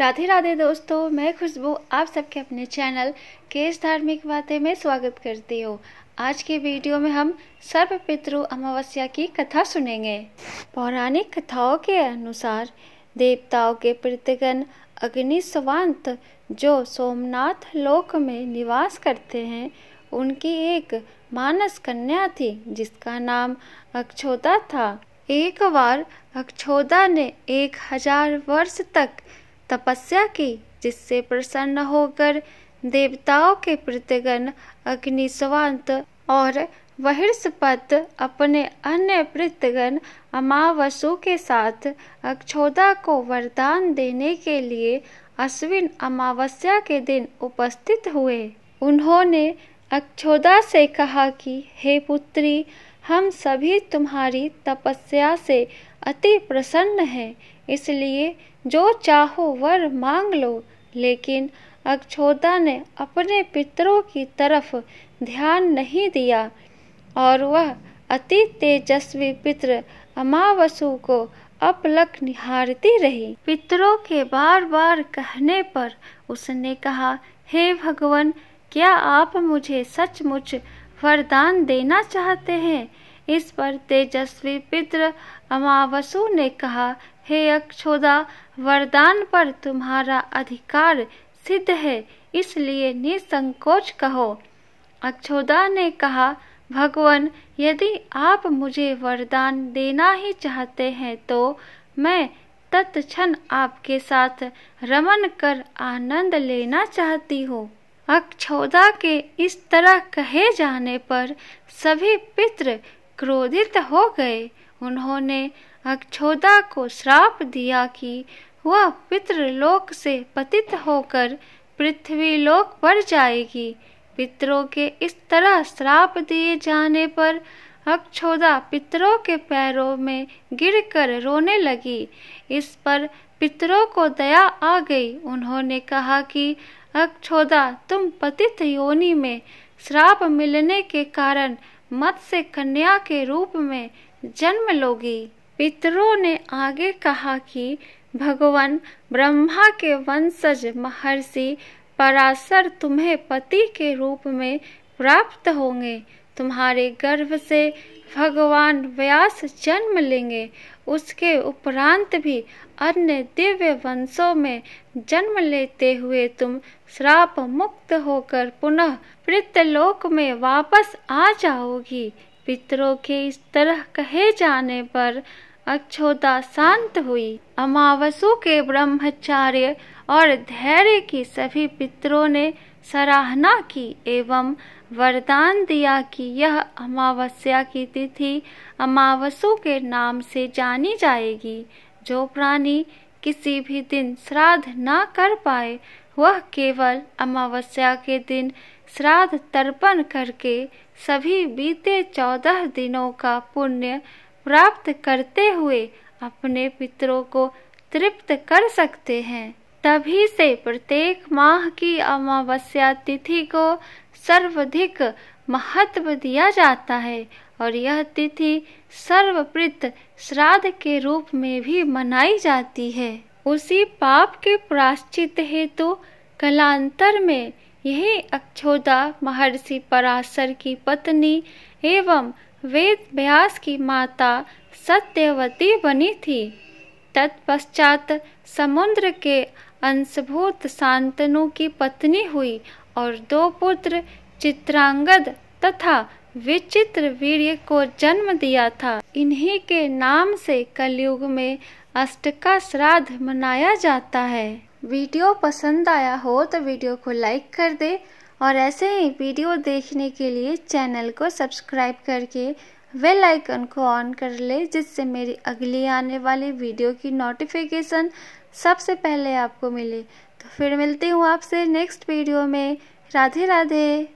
राधे राधे दोस्तों मैं खुशबू आप सबके अपने चैनल केश धार्मिक बातें में स्वागत करती हूँ आज के वीडियो में हम सर्व पितृ अमावस्या की कथा सुनेंगे पौराणिक कथाओं के अनुसार देवताओं के प्रतिगण अग्नि स्वांत जो सोमनाथ लोक में निवास करते हैं उनकी एक मानस कन्या थी जिसका नाम अक्षोदा था एक बार अक्षोदा ने एक हजार वर्ष तक तपस्या की जिससे प्रसन्न होकर देवताओं के प्रतिगण अग्निस्वांत और वहिर्षपत अपने अन्य प्रतिगण अमावसु के साथ अक्षोदा को वरदान देने के लिए अश्विन अमावस्या के दिन उपस्थित हुए उन्होंने अक्षोदा से कहा कि हे पुत्री हम सभी तुम्हारी तपस्या से अति प्रसन्न हैं इसलिए जो चाहो वर मांग लो लेकिन अक्षोदा ने अपने पितरों की तरफ ध्यान नहीं दिया और वह अति तेजस्वी पितर अमावसु को अपलक निहारती रही पितरों के बार बार कहने पर उसने कहा हे hey भगवान क्या आप मुझे सचमुच वरदान देना चाहते हैं इस पर तेजस्वी पितृ अमावसु ने कहा हे अक्षोदा वरदान पर तुम्हारा अधिकार सिद्ध है इसलिए निसंकोच कहो अक्षोदा ने कहा भगवान यदि आप मुझे वरदान देना ही चाहते हैं तो मैं तत्क्षण आपके साथ रमन कर आनंद लेना चाहती हूँ अक्षोदा के इस तरह कहे जाने पर सभी पितृ क्रोधित हो गए उन्होंने अक्षोदा को श्राप दिया कि वह पितृलोक से पतित होकर पृथ्वी लोक पर जाएगी पितरों के इस तरह श्राप दिए जाने पर अक्षोदा पितरों के पैरों में गिरकर रोने लगी इस पर पितरों को दया आ गई उन्होंने कहा कि अक्षोदा तुम पतित योनि में श्राप मिलने के कारण मत्स्य कन्या के रूप में जन्म लोगी पितरों ने आगे कहा कि भगवान ब्रह्मा के वंशज महर्षि पराशर तुम्हें पति के रूप में प्राप्त होंगे तुम्हारे गर्भ से भगवान व्यास जन्म लेंगे उसके उपरांत भी अन्य दिव्य वंशों में जन्म लेते हुए तुम श्राप मुक्त होकर पुनः पृतलोक में वापस आ जाओगी पितरों के इस तरह कहे जाने पर अक्षोदा शांत हुई अमावसु के ब्रह्मचार्य और धैर्य की सभी पितरों ने सराहना की एवं वरदान दिया कि यह अमावस्या की तिथि अमावसों के नाम से जानी जाएगी जो प्राणी किसी भी दिन श्राद्ध न कर पाए वह केवल अमावस्या के दिन श्राद्ध तर्पण करके सभी बीते चौदह दिनों का पुण्य प्राप्त करते हुए अपने पितरों को तृप्त कर सकते हैं तभी से प्रत्येक माह की अमावस्या तिथि को सर्वाधिक महत्व दिया जाता है और यह तिथि सर्वप्रित श्राद्ध के रूप में भी मनाई जाती है उसी पाप के प्राश्चित हेतु तो कलांतर में यही अक्षोदा महर्षि पराशर की पत्नी एवं वेद व्यास की माता सत्यवती बनी थी तत्पश्चात समुद्र के अंशभूत शांतनु की पत्नी हुई और दो पुत्र चित्रांगद तथा विचित्र वीर को जन्म दिया था इन्हीं के नाम से कलयुग में अष्ट का श्राद्ध मनाया जाता है वीडियो पसंद आया हो तो वीडियो को लाइक कर दे और ऐसे ही वीडियो देखने के लिए चैनल को सब्सक्राइब करके वेल आइकन को ऑन कर ले जिससे मेरी अगली आने वाली वीडियो की नोटिफिकेशन सबसे पहले आपको मिले तो फिर मिलती हूँ आपसे नेक्स्ट वीडियो में राधे राधे